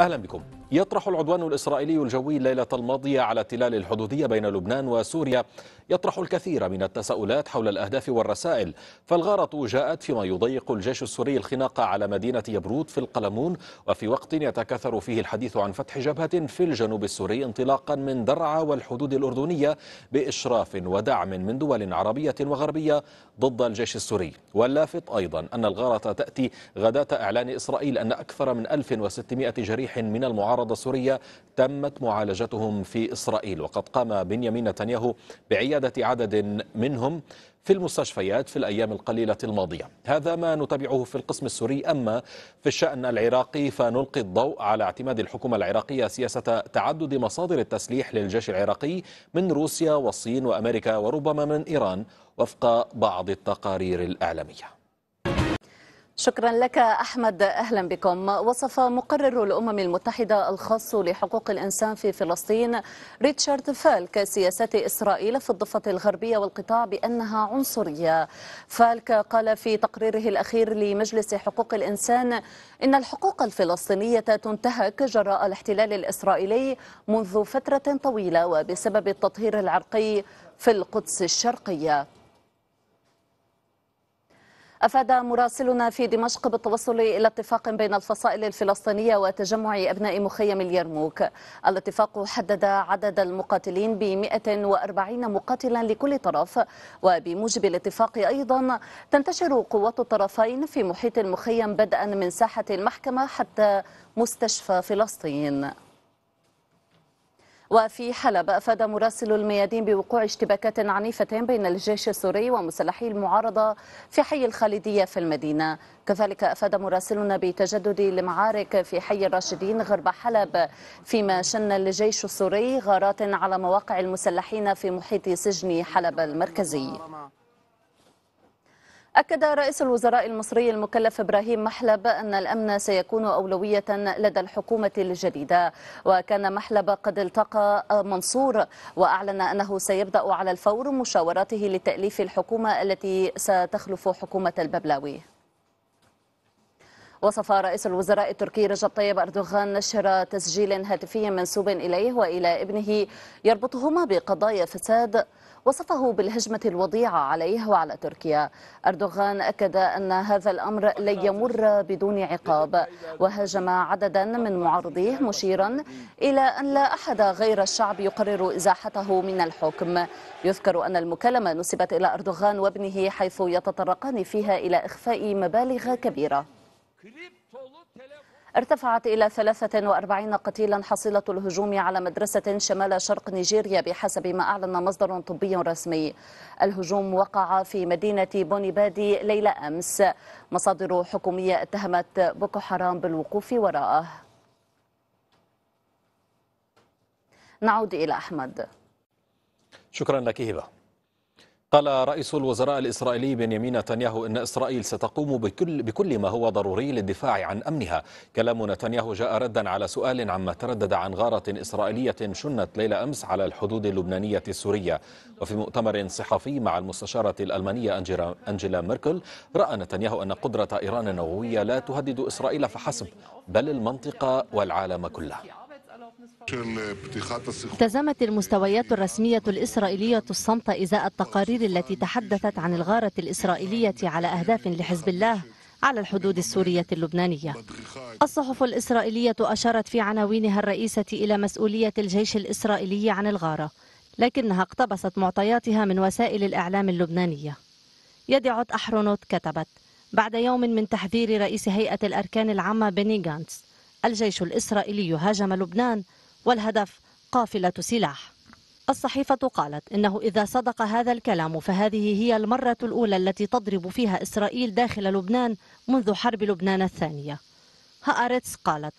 اهلا بكم يطرح العدوان الإسرائيلي الجوي الليلة الماضية على التلال الحدودية بين لبنان وسوريا يطرح الكثير من التساؤلات حول الأهداف والرسائل فالغارة جاءت فيما يضيق الجيش السوري الخناق على مدينة يبروت في القلمون وفي وقت يتكاثر فيه الحديث عن فتح جبهة في الجنوب السوري انطلاقا من درعا والحدود الأردنية بإشراف ودعم من دول عربية وغربية ضد الجيش السوري واللافت أيضا أن الغارة تأتي غداة إعلان إسرائيل أن أكثر من 1600 جريح من المعارضة المعارضة السورية تمت معالجتهم في إسرائيل وقد قام بنيامين نتنياهو بعيادة عدد منهم في المستشفيات في الأيام القليلة الماضية هذا ما نتابعه في القسم السوري أما في الشأن العراقي فنلقي الضوء على اعتماد الحكومة العراقية سياسة تعدد مصادر التسليح للجيش العراقي من روسيا والصين وأمريكا وربما من إيران وفق بعض التقارير الإعلامية شكرا لك احمد اهلا بكم وصف مقرر الامم المتحده الخاص لحقوق الانسان في فلسطين ريتشارد فالك سياسات اسرائيل في الضفه الغربيه والقطاع بانها عنصريه فالك قال في تقريره الاخير لمجلس حقوق الانسان ان الحقوق الفلسطينيه تنتهك جراء الاحتلال الاسرائيلي منذ فتره طويله وبسبب التطهير العرقي في القدس الشرقيه أفاد مراسلنا في دمشق بالتوصل إلى اتفاق بين الفصائل الفلسطينية وتجمع أبناء مخيم اليرموك الاتفاق حدد عدد المقاتلين ب 140 مقاتلا لكل طرف وبموجب الاتفاق أيضا تنتشر قوات الطرفين في محيط المخيم بدءا من ساحة المحكمة حتى مستشفى فلسطين وفي حلب أفاد مراسل الميادين بوقوع اشتباكات عنيفة بين الجيش السوري ومسلحي المعارضة في حي الخالدية في المدينة كذلك أفاد مراسلنا بتجدد المعارك في حي الراشدين غرب حلب فيما شن الجيش السوري غارات على مواقع المسلحين في محيط سجن حلب المركزي أكد رئيس الوزراء المصري المكلف إبراهيم محلب أن الأمن سيكون أولوية لدى الحكومة الجديدة وكان محلب قد التقى منصور وأعلن أنه سيبدأ على الفور مشاوراته لتأليف الحكومة التي ستخلف حكومة الببلاوي وصف رئيس الوزراء التركي رجب طيب أردوغان نشر تسجيل هاتفي منسوب إليه وإلى ابنه يربطهما بقضايا فساد وصفه بالهجمة الوضيعة عليه وعلى تركيا أردوغان أكد أن هذا الأمر لن يمر بدون عقاب وهاجم عددا من معارضيه مشيرا إلى أن لا أحد غير الشعب يقرر إزاحته من الحكم يذكر أن المكالمة نسبت إلى أردوغان وابنه حيث يتطرقان فيها إلى إخفاء مبالغ كبيرة ارتفعت إلى 43 قتيلا حصيلة الهجوم على مدرسة شمال شرق نيجيريا بحسب ما أعلن مصدر طبي رسمي الهجوم وقع في مدينة بونيبادي ليلة أمس مصادر حكومية اتهمت بوكو حرام بالوقوف وراءه نعود إلى أحمد شكرا لك هبه قال رئيس الوزراء الإسرائيلي بنيامين نتنياهو أن إسرائيل ستقوم بكل, بكل ما هو ضروري للدفاع عن أمنها كلام نتنياهو جاء ردا على سؤال عما تردد عن غارة إسرائيلية شنت ليلة أمس على الحدود اللبنانية السورية وفي مؤتمر صحفي مع المستشارة الألمانية أنجيلا ميركل رأى نتنياهو أن قدرة إيران النووية لا تهدد إسرائيل فحسب بل المنطقة والعالم كله التزمت المستويات الرسمية الإسرائيلية الصمت إزاء التقارير التي تحدثت عن الغارة الإسرائيلية على أهداف لحزب الله على الحدود السورية اللبنانية الصحف الإسرائيلية أشارت في عناوينها الرئيسة إلى مسؤولية الجيش الإسرائيلي عن الغارة لكنها اقتبست معطياتها من وسائل الإعلام اللبنانية يدعت أحرونوت كتبت بعد يوم من تحذير رئيس هيئة الأركان العامة بني جانس الجيش الإسرائيلي هاجم لبنان والهدف قافلة سلاح الصحيفة قالت إنه إذا صدق هذا الكلام فهذه هي المرة الأولى التي تضرب فيها إسرائيل داخل لبنان منذ حرب لبنان الثانية هأرتس قالت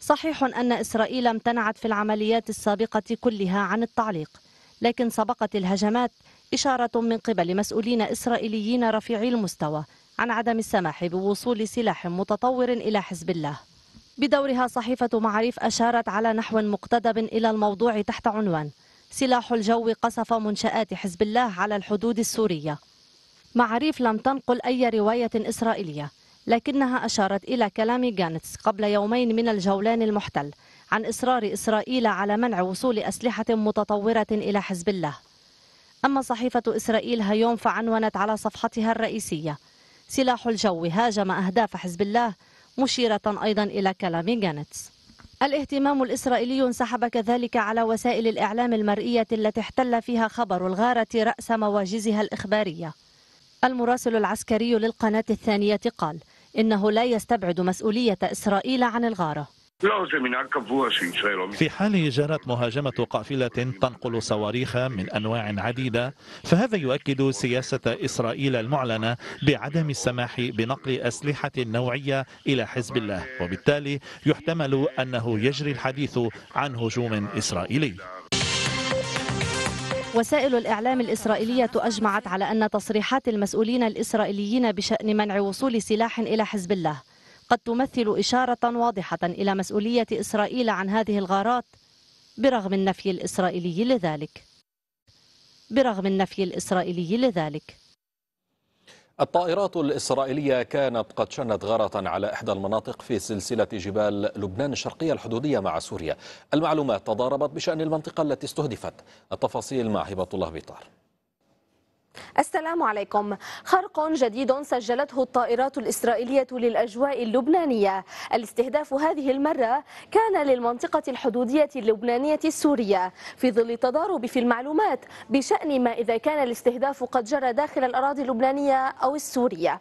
صحيح أن إسرائيل امتنعت في العمليات السابقة كلها عن التعليق لكن سبقت الهجمات إشارة من قبل مسؤولين إسرائيليين رفيعي المستوى عن عدم السماح بوصول سلاح متطور إلى حزب الله بدورها صحيفة معاريف أشارت على نحو مقتدب إلى الموضوع تحت عنوان سلاح الجو قصف منشآت حزب الله على الحدود السورية معاريف لم تنقل أي رواية إسرائيلية لكنها أشارت إلى كلام جانتس قبل يومين من الجولان المحتل عن إصرار إسرائيل على منع وصول أسلحة متطورة إلى حزب الله أما صحيفة إسرائيل هيوم فعنونت على صفحتها الرئيسية سلاح الجو هاجم أهداف حزب الله مشيرة أيضا إلى كلام جانتس الاهتمام الإسرائيلي انسحب كذلك على وسائل الإعلام المرئية التي احتل فيها خبر الغارة رأس مواجزها الإخبارية المراسل العسكري للقناة الثانية قال إنه لا يستبعد مسؤولية إسرائيل عن الغارة في حال جرت مهاجمة قافلة تنقل صواريخ من أنواع عديدة فهذا يؤكد سياسة إسرائيل المعلنة بعدم السماح بنقل أسلحة نوعية إلى حزب الله وبالتالي يحتمل أنه يجري الحديث عن هجوم إسرائيلي وسائل الإعلام الإسرائيلية أجمعت على أن تصريحات المسؤولين الإسرائيليين بشأن منع وصول سلاح إلى حزب الله قد تمثل إشارة واضحة إلى مسؤولية إسرائيل عن هذه الغارات برغم النفي الإسرائيلي لذلك برغم النفي الإسرائيلي لذلك الطائرات الإسرائيلية كانت قد شنت غارة على إحدى المناطق في سلسلة جبال لبنان الشرقية الحدودية مع سوريا المعلومات تضاربت بشأن المنطقة التي استهدفت التفاصيل مع هبة الله بيطار السلام عليكم خرق جديد سجلته الطائرات الإسرائيلية للأجواء اللبنانية الاستهداف هذه المرة كان للمنطقة الحدودية اللبنانية السورية في ظل تضارب في المعلومات بشأن ما إذا كان الاستهداف قد جرى داخل الأراضي اللبنانية أو السورية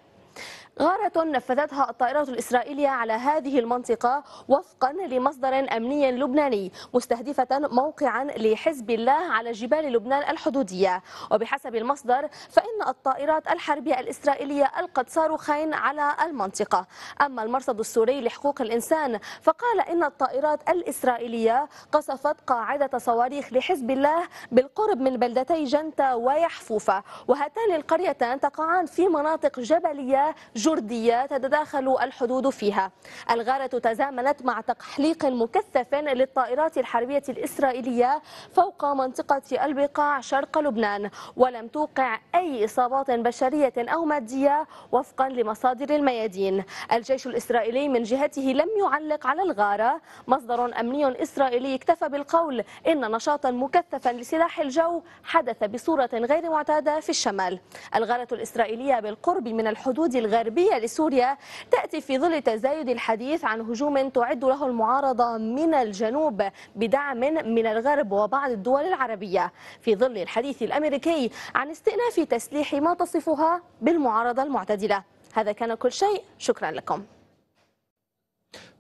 غارة نفذتها الطائرات الإسرائيلية على هذه المنطقة وفقا لمصدر أمني لبناني مستهدفة موقعا لحزب الله على جبال لبنان الحدودية وبحسب المصدر فإن الطائرات الحربية الإسرائيلية ألقت صاروخين على المنطقة أما المرصد السوري لحقوق الإنسان فقال إن الطائرات الإسرائيلية قصفت قاعدة صواريخ لحزب الله بالقرب من بلدتي جنتا ويحفوفة وهاتان القريتان تقعان في مناطق جبلية جنوبية جردية تتداخل الحدود فيها الغارة تزامنت مع تحليق مكثف للطائرات الحربية الإسرائيلية فوق منطقة البقاع شرق لبنان ولم توقع أي إصابات بشرية أو مادية وفقا لمصادر الميادين الجيش الإسرائيلي من جهته لم يعلق على الغارة مصدر أمني إسرائيلي اكتفى بالقول إن نشاطا مكثفا لسلاح الجو حدث بصورة غير معتادة في الشمال الغارة الإسرائيلية بالقرب من الحدود الغربية الحربية لسوريا تأتي في ظل تزايد الحديث عن هجوم تعد له المعارضة من الجنوب بدعم من الغرب وبعض الدول العربية في ظل الحديث الأمريكي عن استئناف تسليح ما تصفها بالمعارضة المعتدلة هذا كان كل شيء شكرا لكم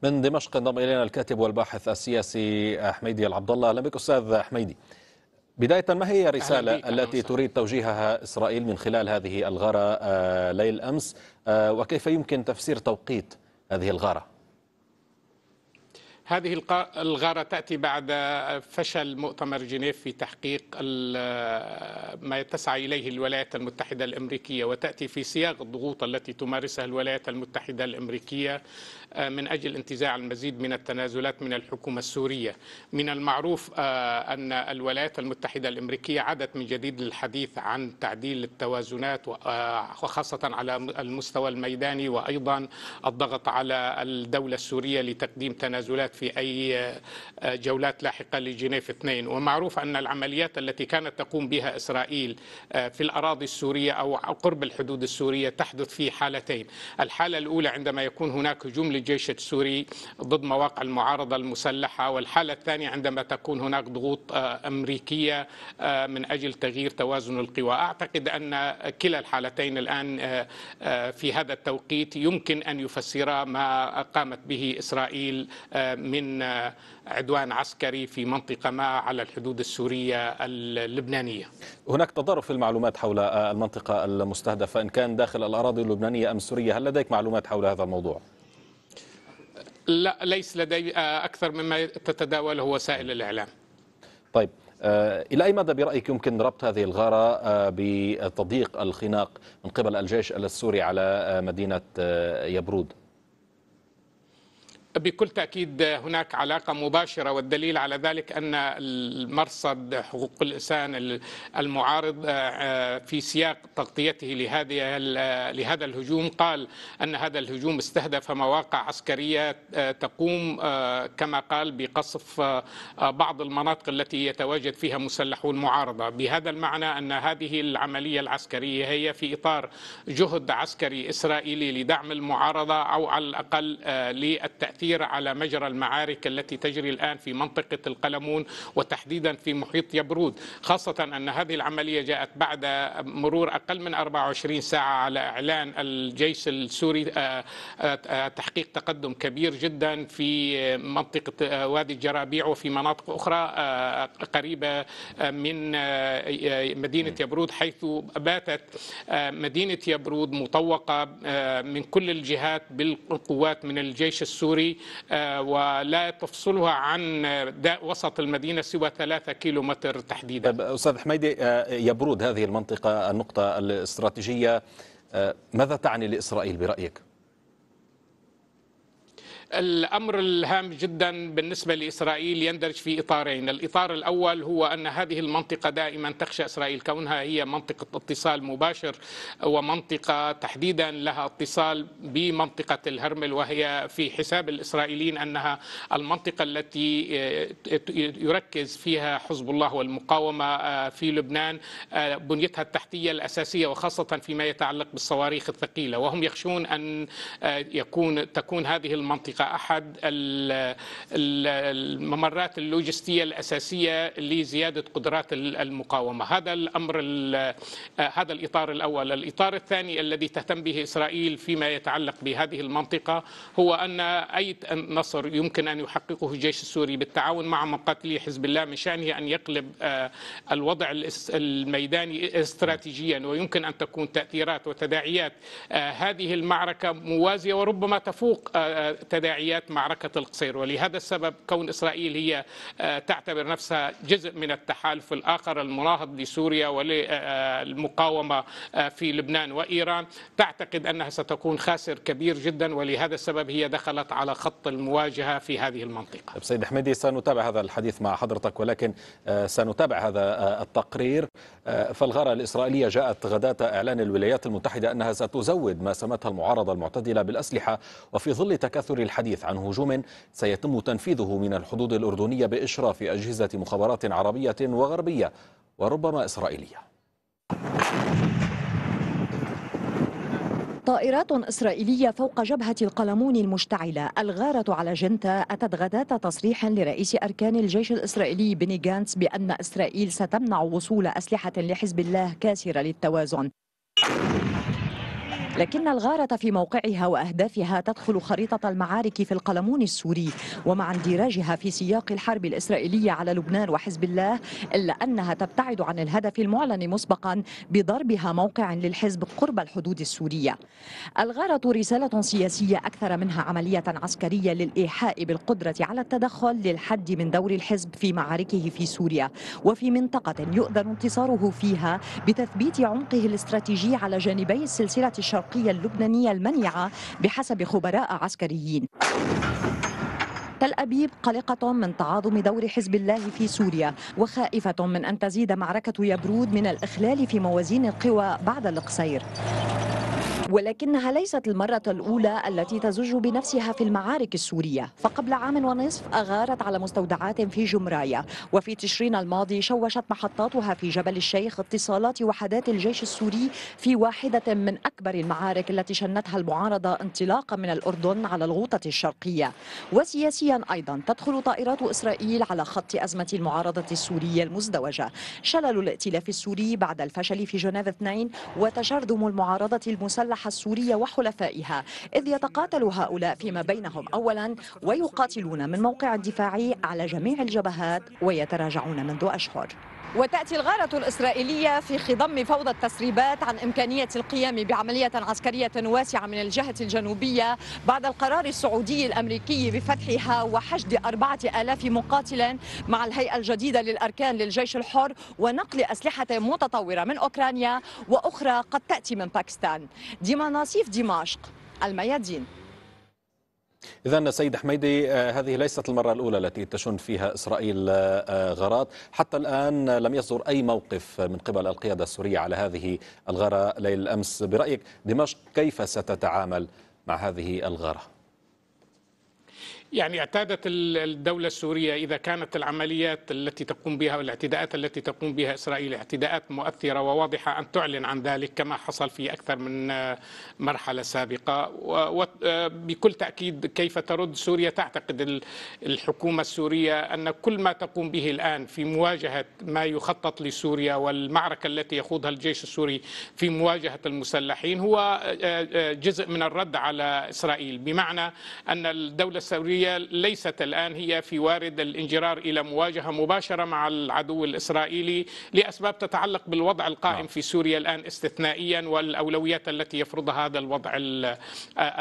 من دمشق انضم الينا الكاتب والباحث السياسي حميدي العبد الله اهلا بك استاذ حميدي بدايه ما هي الرساله التي تريد توجيهها اسرائيل من خلال هذه الغاره آه، ليل امس آه، وكيف يمكن تفسير توقيت هذه الغارة؟ هذه الغارة تأتي بعد فشل مؤتمر جنيف في تحقيق ما تسعى إليه الولايات المتحدة الأمريكية وتأتي في سياق الضغوط التي تمارسها الولايات المتحدة الأمريكية آه، من أجل انتزاع المزيد من التنازلات من الحكومة السورية من المعروف آه، أن الولايات المتحدة الأمريكية عادت من جديد للحديث عن تعديل التوازنات آه، وخاصة على المستوى الميداني وأيضا الضغط على الدولة السورية لتقديم تنازلات في أي جولات لاحقة لجنيف اثنين ومعروف أن العمليات التي كانت تقوم بها إسرائيل في الأراضي السورية أو قرب الحدود السورية تحدث في حالتين الحالة الأولى عندما يكون هناك هجوم للجيش السوري ضد مواقع المعارضة المسلحة والحالة الثانية عندما تكون هناك ضغوط آه، أمريكية آه، من أجل تغيير توازن القوى أعتقد أن كلا الحالتين الآن آه، في هذا التوقيت يمكن أن يفسر ما قامت به إسرائيل من عدوان عسكري في منطقة ما على الحدود السورية اللبنانية هناك تضارب في المعلومات حول المنطقة المستهدفة إن كان داخل الأراضي اللبنانية أم السورية هل لديك معلومات حول هذا الموضوع؟ لا ليس لدي آه، أكثر مما تتداوله وسائل الإعلام طيب آه، إلى أي مدى برأيك يمكن ربط هذه الغارة آه، بتضييق الخناق من قبل الجيش السوري على مدينة يبرود؟ بكل تأكيد هناك علاقة مباشرة والدليل على ذلك أن المرصد حقوق الإنسان المعارض آه، في سياق تغطيته لهذه لهذا الهجوم قال أن هذا الهجوم استهدف مواقع عسكرية آه، تقوم آه، كما قال بقصف بعض المناطق التي يتواجد فيها مسلحو المعارضة بهذا المعنى أن هذه العملية العسكرية هي في إطار جهد عسكري إسرائيلي لدعم المعارضة أو على الأقل للتأثير الكثير على مجرى المعارك التي تجري الآن في منطقة القلمون وتحديدا في محيط يبرود خاصة أن هذه العملية جاءت بعد مرور أقل من 24 ساعة على إعلان الجيش السوري آه، آه، تحقيق تقدم كبير جدا في منطقة آه، وادي الجرابيع وفي مناطق أخرى قريبة من مدينة يبرود حيث باتت مدينة يبرود مطوقة من كل الجهات بالقوات من الجيش السوري آه، ولا تفصلها عن وسط المدينة سوى ثلاثة كيلومتر تحديدا طيب أستاذ حميدي آه، يبرود هذه المنطقة النقطة الاستراتيجية آه، ماذا تعني لإسرائيل برأيك؟ الأمر الهام جدا بالنسبة لإسرائيل يندرج في إطارين الإطار الأول هو أن هذه المنطقة دائما تخشى إسرائيل كونها هي منطقة اتصال مباشر ومنطقة تحديدا لها اتصال بمنطقة الهرمل وهي في حساب الإسرائيليين أنها المنطقة التي آه، يركز فيها حزب الله والمقاومة آه، في لبنان آه، بنيتها التحتية الأساسية وخاصة فيما يتعلق بالصواريخ الثقيلة وهم يخشون أن يكون تكون هذه المنطقة الحقيقه احد الممرات اللوجستيه الاساسيه لزياده قدرات المقاومه، هذا الامر هذا الاطار الاول، الاطار الثاني الذي تهتم به اسرائيل فيما يتعلق بهذه المنطقه هو ان اي نصر يمكن ان يحققه الجيش السوري بالتعاون مع مقاتلي حزب الله من شانه ان يقلب آه، الوضع الميداني استراتيجيا ويمكن ان تكون تاثيرات وتداعيات آه، هذه المعركه موازيه وربما تفوق تداعيات آه، تداعيات معركة القصير ولهذا السبب كون إسرائيل هي آه، تعتبر نفسها جزء من التحالف الآخر المناهض لسوريا وللمقاومة آه، آه، في لبنان وإيران تعتقد أنها ستكون خاسر كبير جدا ولهذا السبب هي دخلت على خط المواجهة في هذه المنطقة طيب، سيد حميدي سنتابع هذا الحديث مع حضرتك ولكن سنتابع هذا التقرير فالغارة الإسرائيلية جاءت غداة إعلان الولايات المتحدة أنها ستزود ما سمتها المعارضة المعتدلة بالأسلحة وفي ظل تكاثر الحديث الحديث عن هجوم سيتم تنفيذه من الحدود الأردنية بإشراف أجهزة مخابرات عربية وغربية وربما إسرائيلية طائرات إسرائيلية فوق جبهة القلمون المشتعلة الغارة على جنتا أتت غداة تصريح لرئيس أركان الجيش الإسرائيلي بني جانتس بأن إسرائيل ستمنع وصول أسلحة لحزب الله كاسرة للتوازن لكن الغارة في موقعها وأهدافها تدخل خريطة المعارك في القلمون السوري ومع اندراجها في سياق الحرب الإسرائيلية على لبنان وحزب الله إلا أنها تبتعد عن الهدف المعلن مسبقا بضربها موقع للحزب قرب الحدود السورية الغارة رسالة سياسية أكثر منها عملية عسكرية للإيحاء بالقدرة على التدخل للحد من دور الحزب في معاركه في سوريا وفي منطقة يؤذن انتصاره فيها بتثبيت عمقه الاستراتيجي على جانبي السلسلة الشرقية العراقية اللبنانية المنيعة بحسب خبراء عسكريين تل أبيب قلقة من تعاظم دور حزب الله في سوريا وخائفة من أن تزيد معركة يبرود من الإخلال في موازين القوى بعد القصير ولكنها ليست المرة الأولى التي تزج بنفسها في المعارك السورية فقبل عام ونصف أغارت على مستودعات في جمراية وفي تشرين الماضي شوشت محطاتها في جبل الشيخ اتصالات وحدات الجيش السوري في واحدة من أكبر المعارك التي شنتها المعارضة انطلاقا من الأردن على الغوطة الشرقية وسياسيا أيضا تدخل طائرات إسرائيل على خط أزمة المعارضة السورية المزدوجة شلل الائتلاف السوري بعد الفشل في جنيف 2 وتشرذم المعارضة المسلحة السلاح السوري وحلفائها إذ يتقاتل هؤلاء فيما بينهم أولا ويقاتلون من موقع الدفاع على جميع الجبهات ويتراجعون منذ أشهر وتأتي الغارة الإسرائيلية في خضم فوضى التسريبات عن إمكانية القيام بعملية عسكرية واسعة من الجهة الجنوبية بعد القرار السعودي الأمريكي بفتحها وحشد أربعة آلاف مقاتلا مع الهيئة الجديدة للأركان للجيش الحر ونقل أسلحة متطورة من أوكرانيا وأخرى قد تأتي من باكستان ديما ناصيف دمشق الميادين إذا سيد حميدي آه، هذه ليست المرة الأولى التي تشن فيها إسرائيل آه، آه، غارات حتى الآن لم يصدر أي موقف من قبل القيادة السورية على هذه الغارة ليل الأمس برأيك دمشق كيف ستتعامل مع هذه الغارة؟ يعني اعتادت الدولة السورية إذا كانت العمليات التي تقوم بها والاعتداءات التي تقوم بها إسرائيل اعتداءات مؤثرة وواضحة أن تعلن عن ذلك كما حصل في أكثر من آه، مرحلة سابقة وبكل آه، تأكيد كيف ترد سوريا تعتقد الحكومة السورية أن كل ما تقوم به الآن في مواجهة ما يخطط لسوريا والمعركة التي يخوضها الجيش السوري في مواجهة المسلحين هو آه، جزء من الرد على إسرائيل بمعنى أن الدولة السورية السورية ليست الآن هي في وارد الانجرار إلى مواجهة مباشرة مع العدو الإسرائيلي لأسباب تتعلق بالوضع القائم نعم. في سوريا الآن استثنائيا والأولويات التي يفرضها هذا الوضع آه،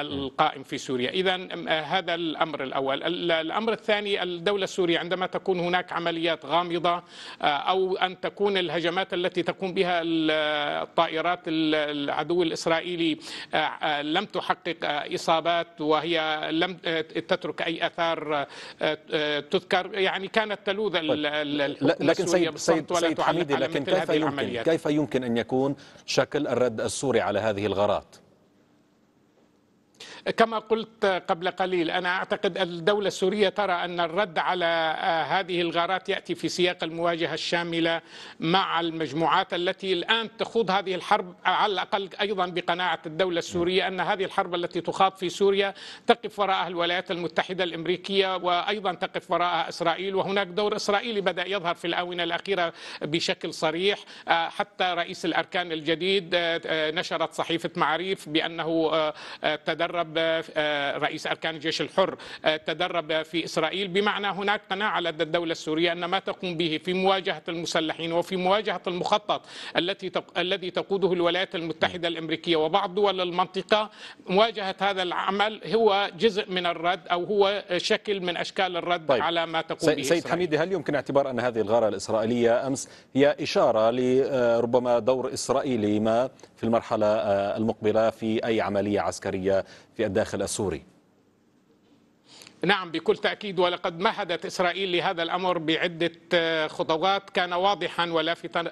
القائم في سوريا إذا آه، هذا الأمر الأول الأمر الثاني الدولة السورية عندما تكون هناك عمليات غامضة آه، أو أن تكون الهجمات التي تقوم بها الطائرات العدو الإسرائيلي لم تحقق إصابات وهي لم تترك اي اثار آه، آه، تذكر يعني كانت تلوذ طيب. لكن سيد, سيد, سيد حميدي لكن كيف يمكن كيف يمكن ان يكون شكل الرد السوري على هذه الغارات كما قلت قبل قليل انا اعتقد الدوله السوريه ترى ان الرد على آه، هذه الغارات ياتي في سياق المواجهه الشامله مع المجموعات التي الان تخوض هذه الحرب على الاقل ايضا بقناعه الدوله السوريه ان هذه الحرب التي تخاض في سوريا تقف وراءها الولايات المتحده الامريكيه وايضا تقف وراءها اسرائيل وهناك دور اسرائيلي بدا يظهر في الاونه الاخيره بشكل صريح آه، حتى رئيس الاركان الجديد آه، نشرت صحيفه معاريف بانه تدرب تدرب آه، رئيس أركان الجيش الحر آه، تدرب في إسرائيل بمعنى هناك قناعة لدى الدولة السورية أن ما تقوم به في مواجهة المسلحين وفي مواجهة المخطط التي الذي تقوده الولايات المتحدة الأمريكية وبعض دول المنطقة مواجهة هذا العمل هو جزء من الرد أو هو شكل من أشكال الرد طيب. على ما تقوم سيد به سيد حميدي هل يمكن اعتبار أن هذه الغارة الإسرائيلية أمس هي إشارة لربما آه، دور إسرائيلي ما في المرحلة المقبلة في أي عملية عسكرية في الداخل السوري نعم بكل تأكيد ولقد مهدت إسرائيل لهذا الأمر بعدة آه، خطوات كان واضحا ولافتا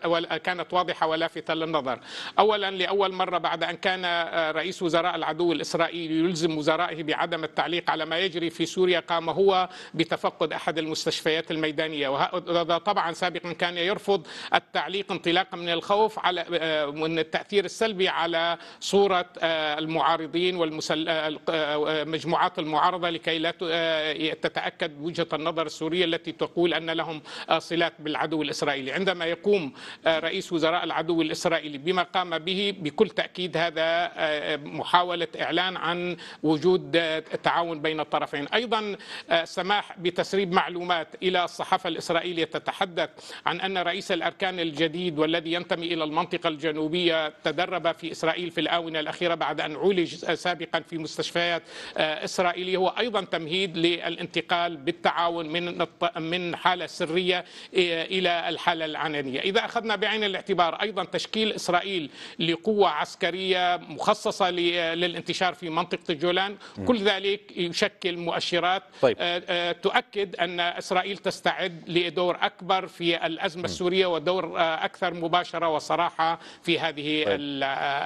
كانت واضحة ولافتة للنظر أولا لأول مرة بعد أن كان آه، رئيس وزراء العدو الإسرائيلي يلزم وزرائه بعدم التعليق على ما يجري في سوريا قام هو بتفقد أحد المستشفيات الميدانية وهذا طبعا سابقا كان يرفض التعليق انطلاقا من الخوف على آه، من التأثير السلبي على صورة المعارضين والمجموعات المعارضة لكي لا آه، تتاكد وجهه النظر السوريه التي تقول ان لهم آه، صلات بالعدو الاسرائيلي، عندما يقوم آه، رئيس وزراء العدو الاسرائيلي بما قام به بكل تاكيد هذا محاوله اعلان عن وجود تعاون بين الطرفين، ايضا سماح بتسريب معلومات الى الصحافه الاسرائيليه تتحدث عن ان رئيس الاركان الجديد والذي ينتمي الى المنطقه الجنوبيه تدرب في اسرائيل في الاونه الاخيره بعد ان عولج سابقا في مستشفيات اسرائيليه هو ايضا تمهيد جديد للانتقال بالتعاون من من حاله سريه الى الحاله العلنيه، اذا اخذنا بعين الاعتبار ايضا تشكيل اسرائيل لقوه عسكريه مخصصه للانتشار في منطقه الجولان، كل ذلك يشكل مؤشرات طيب. آه، آه، تؤكد ان اسرائيل تستعد لدور اكبر في الازمه السوريه ودور آه، اكثر مباشره وصراحه في هذه طيب.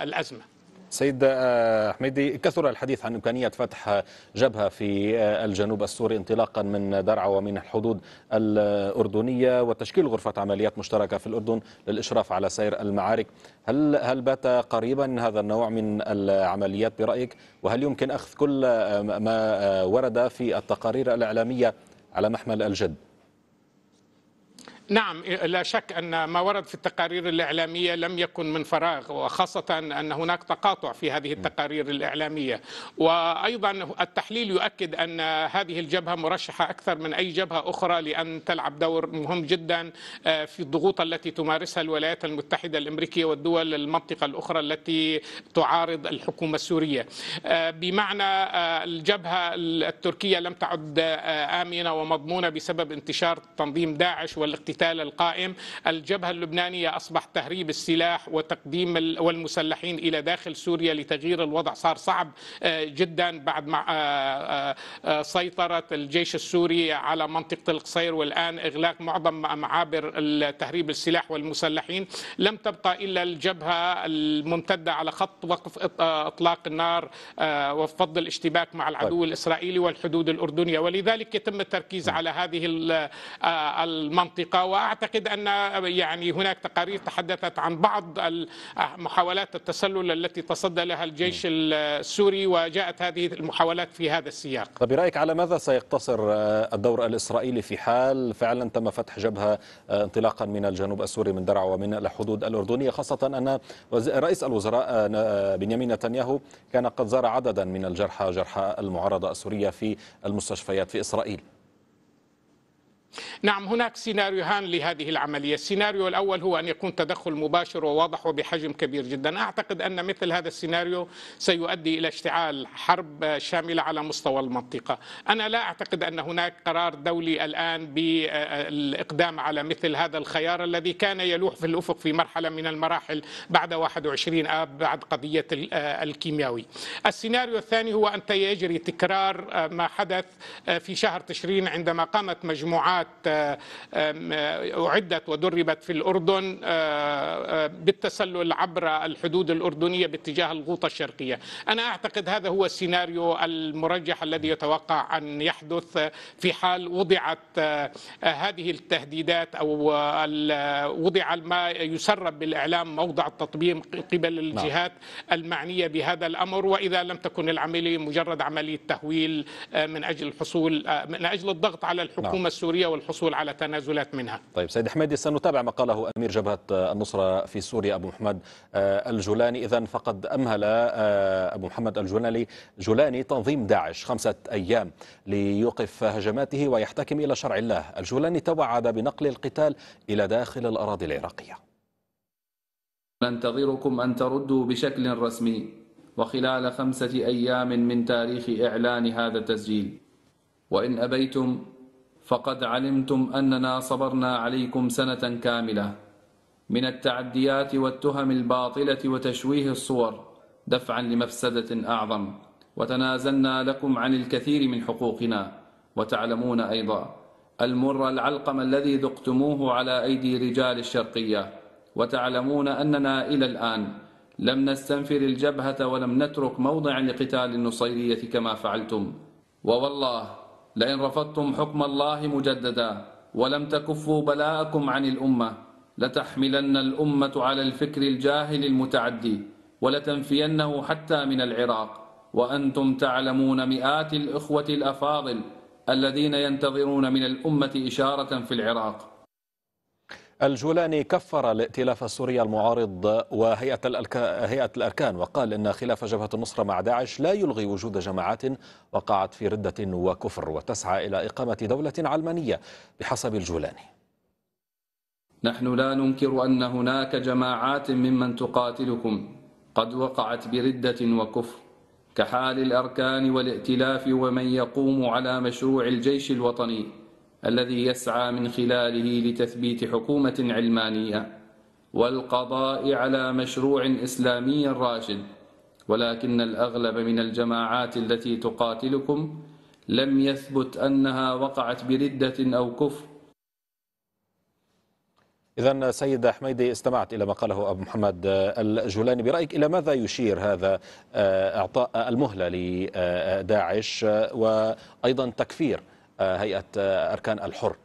الازمه. سيد آه، حميدي كثر الحديث عن إمكانية فتح جبهة في آه، الجنوب السوري انطلاقا من درعا ومن الحدود الأردنية وتشكيل غرفة عمليات مشتركة في الأردن للإشراف على سير المعارك هل هل بات قريبا هذا النوع من العمليات برأيك وهل يمكن أخذ كل آه، ما ورد في التقارير الإعلامية على محمل الجد؟ نعم لا شك أن ما ورد في التقارير الإعلامية لم يكن من فراغ وخاصة أن هناك تقاطع في هذه نعم. التقارير الإعلامية وأيضا التحليل يؤكد أن هذه الجبهة مرشحة أكثر من أي جبهة أخرى لأن تلعب دور مهم جدا آه، في الضغوط التي تمارسها الولايات المتحدة الأمريكية والدول المنطقة الأخرى التي تعارض الحكومة السورية آه، بمعنى آه، الجبهة التركية لم تعد آمنة ومضمونة بسبب انتشار تنظيم داعش والاقتتال القتال القائم الجبهة اللبنانية أصبح تهريب السلاح وتقديم والمسلحين إلى داخل سوريا لتغيير الوضع صار صعب آه، جدا بعد مع آه، آه، سيطرة الجيش السوري على منطقة القصير والآن إغلاق معظم معابر تهريب السلاح والمسلحين لم تبقى إلا الجبهة الممتدة على خط وقف إطلاق النار وفض الاشتباك مع العدو طيب. الإسرائيلي والحدود الأردنية ولذلك يتم التركيز نعم. على هذه المنطقة واعتقد ان يعني هناك تقارير تحدثت عن بعض محاولات التسلل التي تصدى لها الجيش السوري وجاءت هذه المحاولات في هذا السياق. طب برايك على ماذا سيقتصر الدور الاسرائيلي في حال فعلا تم فتح جبهه انطلاقا من الجنوب السوري من درعا ومن الحدود الاردنيه خاصه ان رئيس الوزراء بنيامين نتنياهو كان قد زار عددا من الجرحى جرحى المعارضه السوريه في المستشفيات في اسرائيل. نعم هناك سيناريوهان لهذه العملية السيناريو الأول هو أن يكون تدخل مباشر وواضح وبحجم كبير جدا أعتقد أن مثل هذا السيناريو سيؤدي إلى اشتعال حرب شاملة على مستوى المنطقة أنا لا أعتقد أن هناك قرار دولي الآن بالإقدام على مثل هذا الخيار الذي كان يلوح في الأفق في مرحلة من المراحل بعد 21 آب بعد قضية الكيمياوي السيناريو الثاني هو أن يجري تكرار ما حدث في شهر تشرين عندما قامت مجموعات مجموعة آه، آه، أعدت ودربت في الأردن آه، بالتسلل عبر الحدود الأردنية باتجاه الغوطة الشرقية أنا أعتقد هذا هو السيناريو المرجح الذي يتوقع أن يحدث في حال وضعت هذه التهديدات أو وضع ما يسرب بالإعلام موضع التطبيق قبل نعم. الجهات المعنية بهذا الأمر وإذا لم تكن العملية مجرد عملية تهويل من أجل الحصول من أجل الضغط على نعم. الحكومة السورية والحصول على تنازلات منها طيب سيد حمادي سنتابع ما قاله أمير جبهة النصرة في سوريا أبو محمد آه، الجولاني إذا فقد أمهل آه، أبو محمد الجولاني جولاني تنظيم داعش خمسة أيام ليوقف هجماته ويحتكم إلى شرع الله الجولاني توعد بنقل القتال إلى داخل الأراضي العراقية ننتظركم أن تردوا بشكل رسمي وخلال خمسة أيام من تاريخ إعلان هذا التسجيل وإن أبيتم فقد علمتم أننا صبرنا عليكم سنة كاملة من التعديات والتهم الباطلة وتشويه الصور دفعا لمفسدة أعظم وتنازلنا لكم عن الكثير من حقوقنا وتعلمون أيضا المر العلقم الذي ذقتموه على أيدي رجال الشرقية وتعلمون أننا إلى الآن لم نستنفر الجبهة ولم نترك موضعا لقتال النصيرية كما فعلتم ووالله لئن رفضتم حكم الله مجددا ولم تكفوا بلاءكم عن الأمة لتحملن الأمة على الفكر الجاهل المتعدي ولتنفينه حتى من العراق وأنتم تعلمون مئات الإخوة الأفاضل الذين ينتظرون من الأمة إشارة في العراق الجولاني كفر الائتلاف السوري المعارض وهيئة هيئة الأركان وقال إن خلاف جبهة النصرة مع داعش لا يلغي وجود جماعات وقعت في ردة وكفر وتسعى إلى إقامة دولة علمانية بحسب الجولاني نحن لا ننكر أن هناك جماعات ممن تقاتلكم قد وقعت بردة وكفر كحال الأركان والائتلاف ومن يقوم على مشروع الجيش الوطني الذي يسعى من خلاله لتثبيت حكومة علمانية والقضاء على مشروع إسلامي راشد ولكن الأغلب من الجماعات التي تقاتلكم لم يثبت أنها وقعت بردة أو كفر إذا سيد حميدي استمعت إلى ما قاله أبو محمد الجولاني برأيك إلى ماذا يشير هذا إعطاء المهلة لداعش وأيضا تكفير آه، هيئه آه، اركان الحر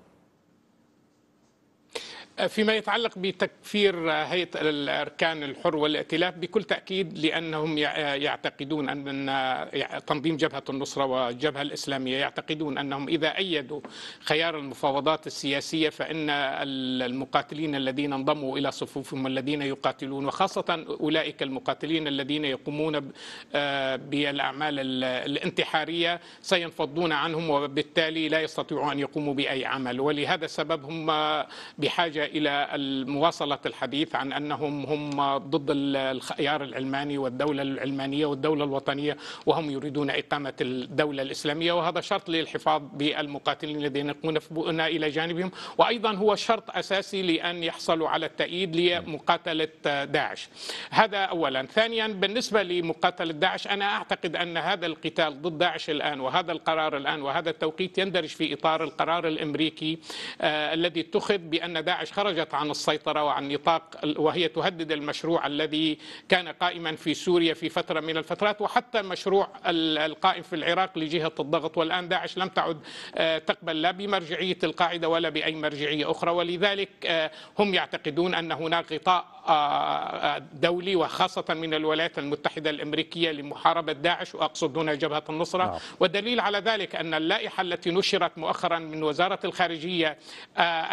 فيما يتعلق بتكفير هيئة الأركان الحر والائتلاف بكل تأكيد لأنهم يعتقدون أن تنظيم جبهة النصرة والجبهة الإسلامية يعتقدون أنهم إذا أيدوا خيار المفاوضات السياسية فإن المقاتلين الذين انضموا إلى صفوفهم الذين يقاتلون وخاصة أولئك المقاتلين الذين يقومون آه، بالأعمال الانتحارية سينفضون عنهم وبالتالي لا يستطيعوا أن يقوموا بأي عمل ولهذا السبب هم آه، بحاجة إلى مواصلة الحديث عن أنهم هم ضد الخيار العلماني والدولة العلمانية والدولة الوطنية وهم يريدون إقامة الدولة الإسلامية وهذا شرط للحفاظ بالمقاتلين الذين يقون إلى جانبهم وأيضا هو شرط أساسي لأن يحصلوا على التأييد لمقاتلة داعش هذا أولا ثانيا بالنسبة لمقاتلة داعش أنا أعتقد أن هذا القتال ضد داعش الآن وهذا القرار الآن وهذا التوقيت يندرج في إطار القرار الأمريكي آه، الذي اتخذ بأن داعش خرجت عن السيطرة وعن نطاق وهي تهدد المشروع الذي كان قائما في سوريا في فترة من الفترات وحتى مشروع القائم في العراق لجهة الضغط والآن داعش لم تعد آه، تقبل لا بمرجعية القاعدة ولا بأي مرجعية أخرى ولذلك آه، هم يعتقدون أن هناك غطاء آه، دولي وخاصة من الولايات المتحدة الأمريكية لمحاربة داعش وأقصد هنا جبهة النصرة نعم. والدليل على ذلك أن اللائحة التي نشرت مؤخرا من وزارة الخارجية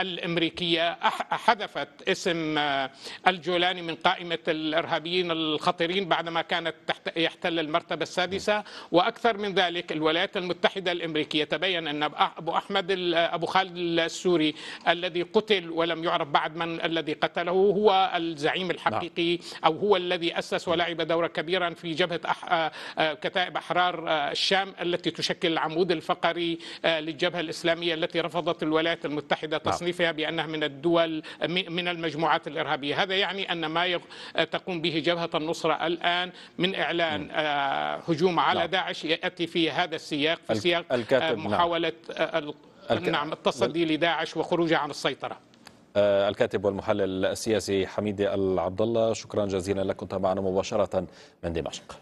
الأمريكية حذفت اسم آه، الجولاني من قائمة الإرهابيين الخطيرين بعدما كانت تحت يحتل المرتبة السادسة وأكثر من ذلك الولايات المتحدة الأمريكية تبين أن أبو أحمد أبو خالد السوري الذي قتل ولم يعرف بعد من الذي قتله هو الزعيم نعم. الحقيقي أو هو الذي أسس ولعب دورا كبيرا في جبهة آه، آه، كتائب أحرار الشام التي تشكل العمود الفقري للجبهة الإسلامية التي رفضت الولايات المتحدة نعم. تصنيفها بأنها من الدول من المجموعات الإرهابية هذا يعني أن ما تقوم به جبهة النصرة الآن من إعلان نعم. آه، هجوم على نعم. داعش يأتي في هذا السياق في سياق آه، نعم. محاولة نعم. نعم التصدي لداعش وخروجه عن السيطرة الكاتب والمحلل السياسي حميد العبد الله شكرا جزيلا لك كنت معنا مباشرة من دمشق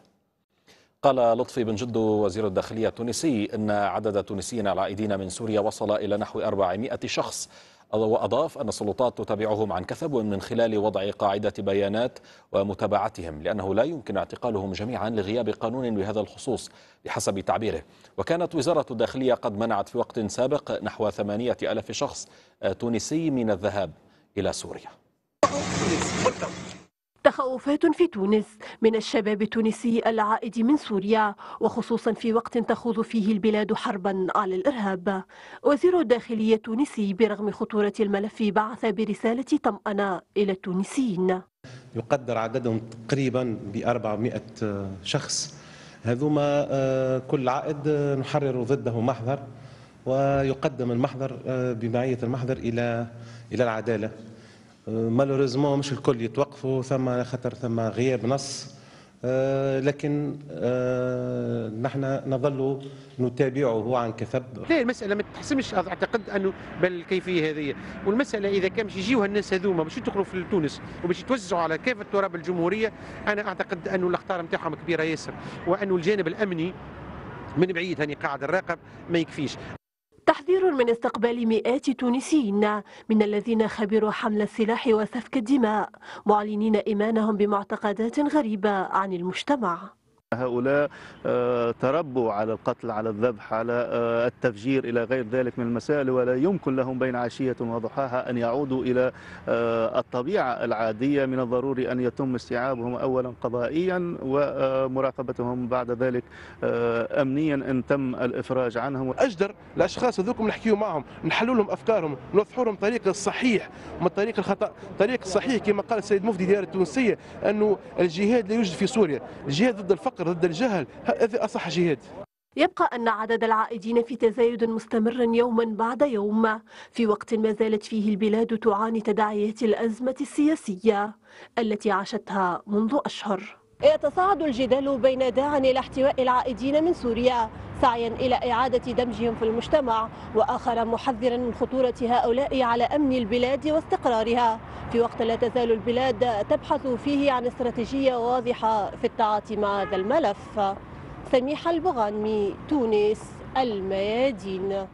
قال لطفي بن جدو وزير الداخلية التونسي أن عدد التونسيين العائدين من سوريا وصل إلى نحو 400 شخص وأضاف أن السلطات تتابعهم عن كثب من خلال وضع قاعدة بيانات ومتابعتهم لأنه لا يمكن اعتقالهم جميعا لغياب قانون بهذا الخصوص بحسب تعبيره وكانت وزارة الداخلية قد منعت في وقت سابق نحو ثمانية ألف شخص تونسي من الذهاب إلى سوريا تخوفات في تونس من الشباب التونسي العائد من سوريا وخصوصا في وقت تخوض فيه البلاد حربا على الإرهاب وزير الداخلية التونسي برغم خطورة الملف بعث برسالة طمأنة إلى التونسيين يقدر عددهم تقريبا ب 400 شخص هذوما آه، كل عائد آه، نحرر ضده محضر ويقدم المحضر آه، بمعية المحضر إلى إلى العدالة مالوريزمون مش الكل يتوقفوا ثم خطر ثم غياب نص آه، لكن آه، نحن نظل نتابعه عن كثب لا المساله ما تحسمش اعتقد انه بالكيفيه هذه والمساله اذا كان باش يجيوها الناس هذوما باش يدخلوا في تونس وباش يتوزعوا على كافه تراب الجمهوريه انا اعتقد انه الاخطار نتاعهم كبيره ياسر وانه الجانب الامني من بعيد هاني قاعد نراقب ما يكفيش تحذير من استقبال مئات تونسيين من الذين خبروا حمل السلاح وسفك الدماء معلنين إيمانهم بمعتقدات غريبة عن المجتمع هؤلاء آه، تربوا على القتل على الذبح على آه، التفجير إلى غير ذلك من المسائل ولا يمكن لهم بين عشية وضحاها أن يعودوا إلى آه، الطبيعة العادية من الضروري أن يتم استيعابهم أولا قضائيا ومراقبتهم بعد ذلك أمنيا إن تم الإفراج عنهم أجدر الأشخاص هذوكم نحكيوا معهم نحلوا لهم أفكارهم نوضحوا لهم الطريق الصحيح من الطريق الخطأ الطريق الصحيح كما قال السيد مفدي ديار التونسية أنه الجهاد لا يوجد في سوريا الجهاد ضد الفقر الفقر ضد الجهل هذا أصح جهاد يبقى أن عدد العائدين في تزايد مستمر يوما بعد يوم في وقت ما زالت فيه البلاد تعاني تداعيات الأزمة السياسية التي عاشتها منذ أشهر يتصاعد الجدال بين داعٍ إلى احتواء العائدين من سوريا سعيا إلى إعادة دمجهم في المجتمع وآخر محذرا من خطورة هؤلاء على أمن البلاد واستقرارها في وقت لا تزال البلاد تبحث فيه عن استراتيجية واضحة في التعاطي مع هذا الملف سميحة البغانمي تونس الميادين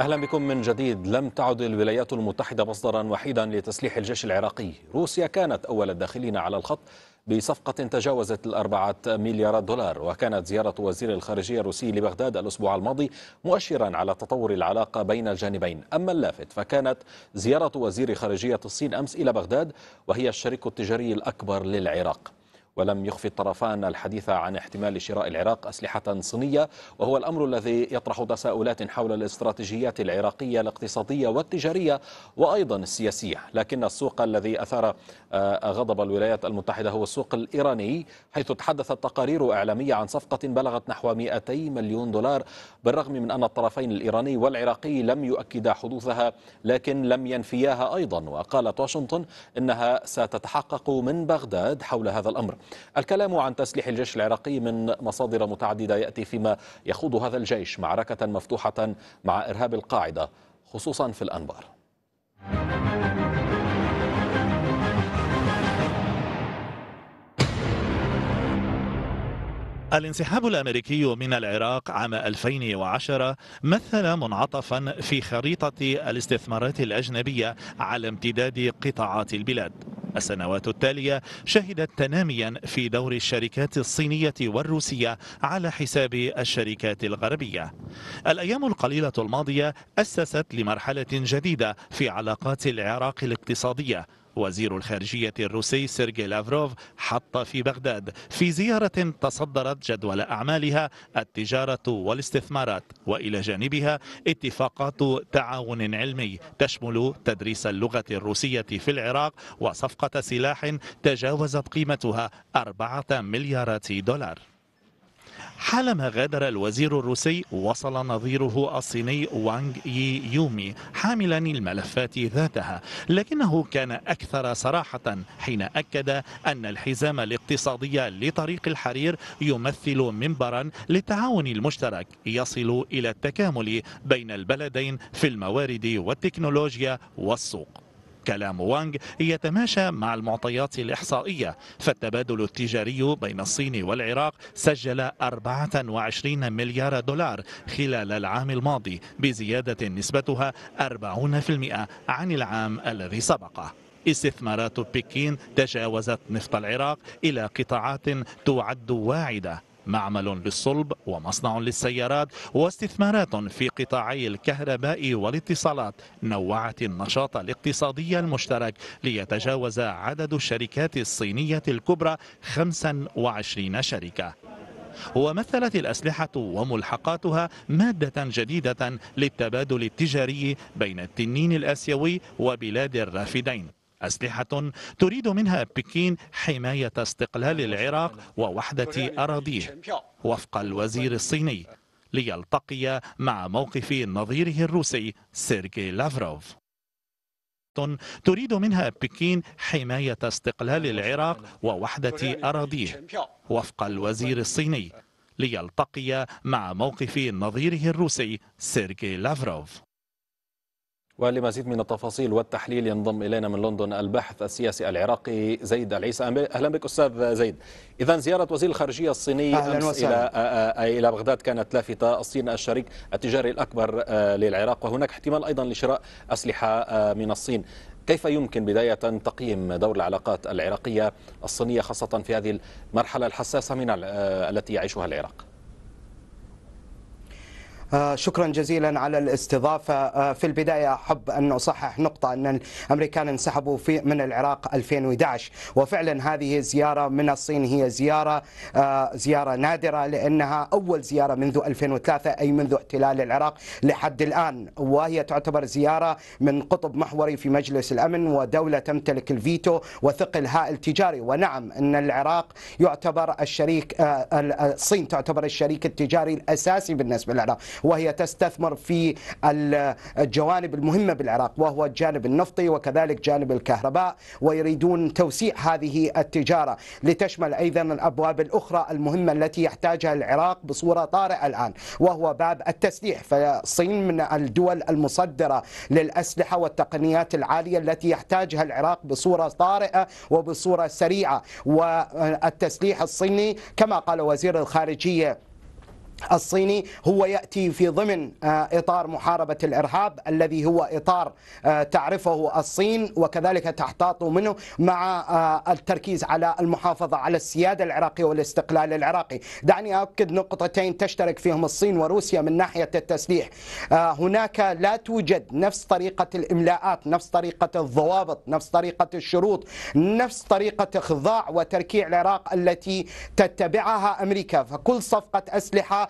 اهلا بكم من جديد لم تعد الولايات المتحده مصدرا وحيدا لتسليح الجيش العراقي روسيا كانت اول الداخلين على الخط بصفقة تجاوزت الأربعة مليارات دولار وكانت زيارة وزير الخارجية الروسي لبغداد الأسبوع الماضي مؤشرا على تطور العلاقة بين الجانبين أما اللافت فكانت زيارة وزير خارجية الصين أمس إلى بغداد وهي الشريك التجاري الأكبر للعراق ولم يخفي الطرفان الحديث عن احتمال شراء العراق أسلحة صينية وهو الأمر الذي يطرح تساؤلات حول الاستراتيجيات العراقية الاقتصادية والتجارية وأيضا السياسية لكن السوق الذي أثار آه، غضب الولايات المتحدة هو السوق الإيراني حيث تحدثت تقارير إعلامية عن صفقة بلغت نحو 200 مليون دولار بالرغم من أن الطرفين الإيراني والعراقي لم يؤكدا حدوثها لكن لم ينفياها أيضا وقالت واشنطن إنها ستتحقق من بغداد حول هذا الأمر الكلام عن تسليح الجيش العراقي من مصادر متعددة يأتي فيما يخوض هذا الجيش معركة مفتوحة مع إرهاب القاعدة خصوصا في الأنبار الانسحاب الأمريكي من العراق عام 2010 مثل منعطفا في خريطة الاستثمارات الأجنبية على امتداد قطاعات البلاد السنوات التالية شهدت تناميا في دور الشركات الصينية والروسية على حساب الشركات الغربية الأيام القليلة الماضية أسست لمرحلة جديدة في علاقات العراق الاقتصادية وزير الخارجية الروسي سيرجي لافروف حط في بغداد في زيارة تصدرت جدول أعمالها التجارة والاستثمارات وإلى جانبها اتفاقات تعاون علمي تشمل تدريس اللغة الروسية في العراق وصفقة سلاح تجاوزت قيمتها أربعة مليارات دولار حالما غادر الوزير الروسي وصل نظيره الصيني وانغ يي يومي حاملا الملفات ذاتها لكنه كان أكثر صراحة حين أكد أن الحزام الاقتصادي لطريق الحرير يمثل منبرا للتعاون المشترك يصل إلى التكامل بين البلدين في الموارد والتكنولوجيا والسوق كلام وانغ يتماشى مع المعطيات الإحصائية فالتبادل التجاري بين الصين والعراق سجل 24 مليار دولار خلال العام الماضي بزيادة نسبتها 40% عن العام الذي سبقه استثمارات بكين تجاوزت نفط العراق إلى قطاعات تعد واعدة معمل للصلب ومصنع للسيارات واستثمارات في قطاعي الكهرباء والاتصالات نوعت النشاط الاقتصادي المشترك ليتجاوز عدد الشركات الصينية الكبرى 25 شركة ومثلت الأسلحة وملحقاتها مادة جديدة للتبادل التجاري بين التنين الآسيوي وبلاد الرافدين أسلحة تريد منها بكين حماية استقلال العراق ووحدة أراضيه وفق الوزير الصيني ليلتقي مع موقف نظيره الروسي سيرجي لافروف تريد منها بكين حماية استقلال العراق ووحدة أراضيه وفق الوزير الصيني ليلتقي مع موقف نظيره الروسي سيرجي لافروف ولمزيد من التفاصيل والتحليل ينضم إلينا من لندن الباحث السياسي العراقي زيد العيسى أهلا بك أستاذ زيد إذا زيارة وزير الخارجية الصيني أمس وسهلا. إلى آه، آه، آه، إلى بغداد كانت لافتة الصين الشريك التجاري الأكبر للعراق وهناك احتمال أيضا لشراء أسلحة من الصين كيف يمكن بداية تقييم دور العلاقات العراقية الصينية خاصة في هذه المرحلة الحساسة من التي يعيشها العراق؟ آه، شكرا جزيلا على الاستضافة آه، في البداية أحب أن أصحح نقطة أن الأمريكان انسحبوا في من العراق 2011 وفعلا هذه الزيارة من الصين هي زيارة آه، زيارة نادرة لأنها أول زيارة منذ 2003 أي منذ احتلال العراق لحد الآن وهي تعتبر زيارة من قطب محوري في مجلس الأمن ودولة تمتلك الفيتو وثقل هائل تجاري ونعم أن العراق يعتبر الشريك الصين تعتبر الشريك التجاري الأساسي بالنسبة للعراق وهي تستثمر في الجوانب المهمة بالعراق وهو الجانب النفطي وكذلك جانب الكهرباء ويريدون توسيع هذه التجارة لتشمل أيضا الأبواب الأخرى المهمة التي يحتاجها العراق بصورة طارئة الآن وهو باب التسليح فالصين من الدول المصدرة للأسلحة والتقنيات العالية التي يحتاجها العراق بصورة طارئة وبصورة سريعة والتسليح الصيني كما قال وزير الخارجية الصيني هو ياتي في ضمن آه، اطار محاربه الارهاب الذي هو اطار آه، تعرفه الصين وكذلك تحتاط منه مع آه، التركيز على المحافظه على السياده العراقيه والاستقلال العراقي، دعني اؤكد نقطتين تشترك فيهم الصين وروسيا من ناحيه التسليح. هناك لا توجد نفس طريقه الاملاءات، نفس طريقه الضوابط، نفس طريقه الشروط، نفس طريقه اخضاع وتركيع العراق التي تتبعها امريكا، فكل صفقه اسلحه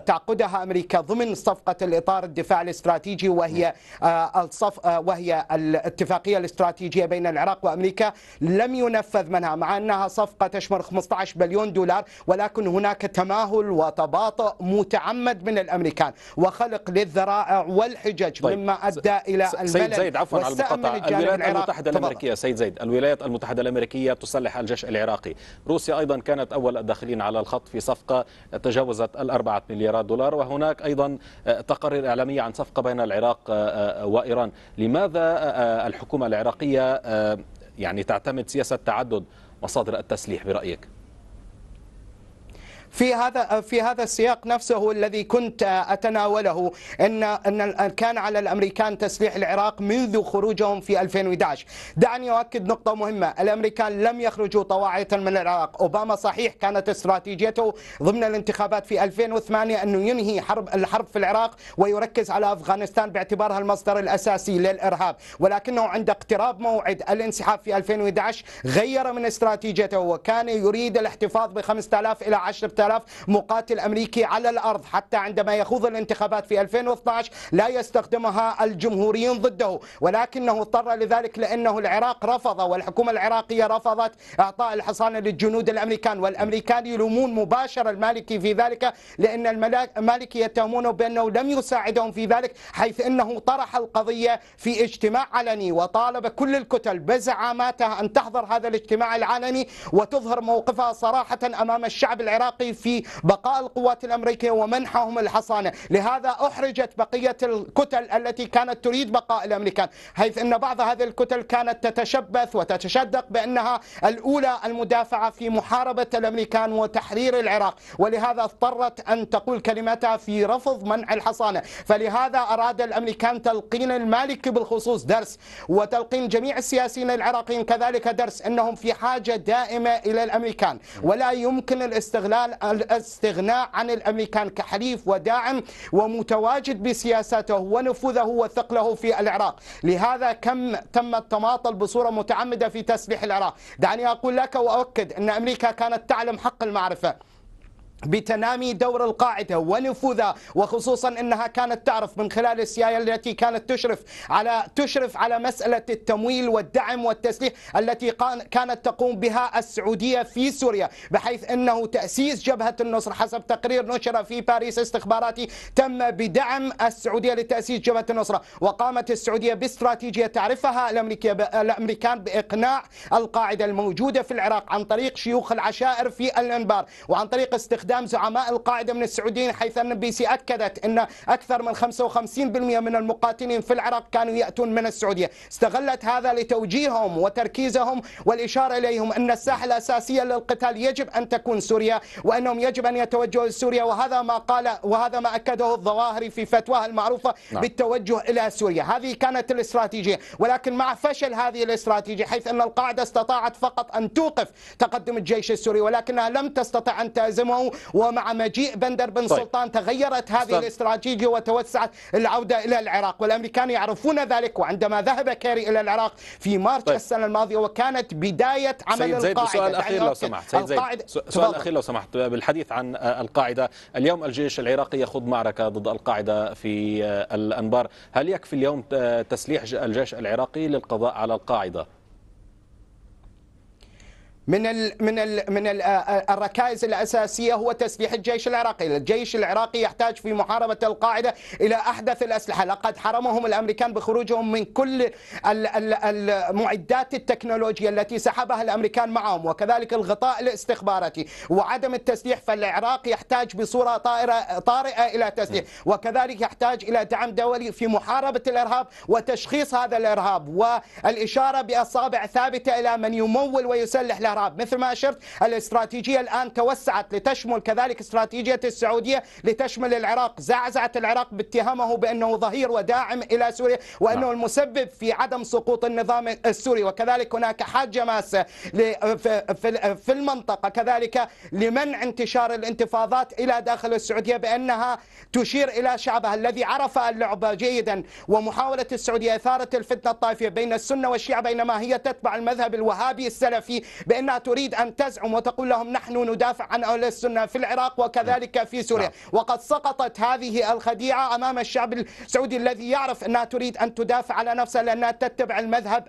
تعقدها امريكا ضمن صفقه الاطار الدفاع الاستراتيجي وهي آه، الصف آه، وهي الاتفاقيه الاستراتيجيه بين العراق وامريكا لم ينفذ منها مع انها صفقه تشمل 15 بليون دولار ولكن هناك تماهل وتباطؤ متعمد من الامريكان وخلق للذرائع والحجج طيب. مما ادى الى الملل سيد زيد عفوا على المقاطعه الولايات المتحده الامريكيه سيد زيد الولايات المتحده الامريكيه تسلح الجيش العراقي روسيا ايضا كانت اول الداخلين على الخط في صفقه تجاوزت الاربعه مليارات دولار وهناك أيضا آه، تقارير إعلامية عن صفقة بين العراق آه، آه، وإيران لماذا الحكومة العراقية يعني تعتمد سياسة تعدد مصادر التسليح برأيك؟ في هذا في هذا السياق نفسه الذي كنت اتناوله ان ان كان على الامريكان تسليح العراق منذ خروجهم في 2011 دعني اؤكد نقطه مهمه الامريكان لم يخرجوا طواعيه من العراق اوباما صحيح كانت استراتيجيته ضمن الانتخابات في 2008 انه ينهي حرب الحرب في العراق ويركز على افغانستان باعتبارها المصدر الاساسي للارهاب ولكنه عند اقتراب موعد الانسحاب في 2011 غير من استراتيجيته وكان يريد الاحتفاظ ب 5000 الى 10000 آلاف مقاتل أمريكي على الأرض حتى عندما يخوض الانتخابات في 2012 لا يستخدمها الجمهوريون ضده ولكنه اضطر لذلك لأنه العراق رفض والحكومة العراقية رفضت إعطاء الحصانة للجنود الأمريكان والأمريكان يلومون مباشرة المالكي في ذلك لأن المالكي يتهمونه بأنه لم يساعدهم في ذلك حيث أنه طرح القضية في اجتماع علني وطالب كل الكتل بزعاماتها أن تحضر هذا الاجتماع العلني وتظهر موقفها صراحة أمام الشعب العراقي الحقيقي في بقاء القوات الأمريكية ومنحهم الحصانة لهذا أحرجت بقية الكتل التي كانت تريد بقاء الأمريكان حيث أن بعض هذه الكتل كانت تتشبث وتتشدق بأنها الأولى المدافعة في محاربة الأمريكان وتحرير العراق ولهذا اضطرت أن تقول كلمتها في رفض منع الحصانة فلهذا أراد الأمريكان تلقين المالكي بالخصوص درس وتلقين جميع السياسيين العراقيين كذلك درس أنهم في حاجة دائمة إلى الأمريكان ولا يمكن الاستغلال الاستغناء عن الامريكان كحليف وداعم ومتواجد بسياساته ونفوذه وثقله في العراق لهذا كم تم التماطل بصوره متعمده في تسليح العراق دعني اقول لك واؤكد ان امريكا كانت تعلم حق المعرفه بتنامي دور القاعدة ونفوذها وخصوصا أنها كانت تعرف من خلال السياية التي كانت تشرف على تشرف على مسألة التمويل والدعم والتسليح التي كانت تقوم بها السعودية في سوريا بحيث أنه تأسيس جبهة النصر حسب تقرير نشر في باريس استخباراتي تم بدعم السعودية لتأسيس جبهة النصرة وقامت السعودية باستراتيجية تعرفها الأمريكان بإقناع القاعدة الموجودة في العراق عن طريق شيوخ العشائر في الأنبار وعن طريق استخدام استخدام زعماء القاعدة من السعوديين حيث أن بي سي أكدت أن أكثر من 55% من المقاتلين في العراق كانوا يأتون من السعودية استغلت هذا لتوجيههم وتركيزهم والإشارة إليهم أن الساحة الأساسية للقتال يجب أن تكون سوريا وأنهم يجب أن يتوجهوا لسوريا وهذا ما قال وهذا ما أكده الظواهري في فتواه المعروفة نعم. بالتوجه إلى سوريا هذه كانت الاستراتيجية ولكن مع فشل هذه الاستراتيجية حيث أن القاعدة استطاعت فقط أن توقف تقدم الجيش السوري ولكنها لم تستطع أن تهزمه ومع مجيء بندر بن طيب. سلطان تغيرت هذه الاستراتيجية وتوسعت العودة إلى العراق والأمريكان يعرفون ذلك وعندما ذهب كيري إلى العراق في مارس طيب. السنة الماضية وكانت بداية عمل سيد زيد القاعدة سؤال أخير لو سمحت سيد زيد سؤال أخير لو سمحت بالحديث عن القاعدة اليوم الجيش العراقي يخوض معركة ضد القاعدة في الأنبار هل يكفي اليوم تسليح الجيش العراقي للقضاء على القاعدة من الـ من الـ من الـ الركائز الاساسيه هو تسليح الجيش العراقي، الجيش العراقي يحتاج في محاربه القاعده الى احدث الاسلحه، لقد حرمهم الامريكان بخروجهم من كل المعدات التكنولوجيه التي سحبها الامريكان معهم وكذلك الغطاء الاستخباراتي وعدم التسليح فالعراق يحتاج بصوره طائره طارئه الى تسليح، وكذلك يحتاج الى دعم دولي في محاربه الارهاب وتشخيص هذا الارهاب والاشاره باصابع ثابته الى من يمول ويسلح له الإعراب مثل ما أشرت الاستراتيجية الآن توسعت لتشمل كذلك استراتيجية السعودية لتشمل العراق زعزعت العراق باتهامه بأنه ظهير وداعم إلى سوريا وأنه نعم. المسبب في عدم سقوط النظام السوري وكذلك هناك حاجة ماسة في المنطقة كذلك لمنع انتشار الانتفاضات إلى داخل السعودية بأنها تشير إلى شعبها الذي عرف اللعبة جيدا ومحاولة السعودية إثارة الفتنة الطائفية بين السنة والشيعة بينما هي تتبع المذهب الوهابي السلفي بأن لأنها تريد أن تزعم وتقول لهم نحن ندافع عن أهل السنة في العراق وكذلك في سوريا نعم. وقد سقطت هذه الخديعة أمام الشعب السعودي الذي يعرف أنها تريد أن تدافع على نفسها لأنها تتبع المذهب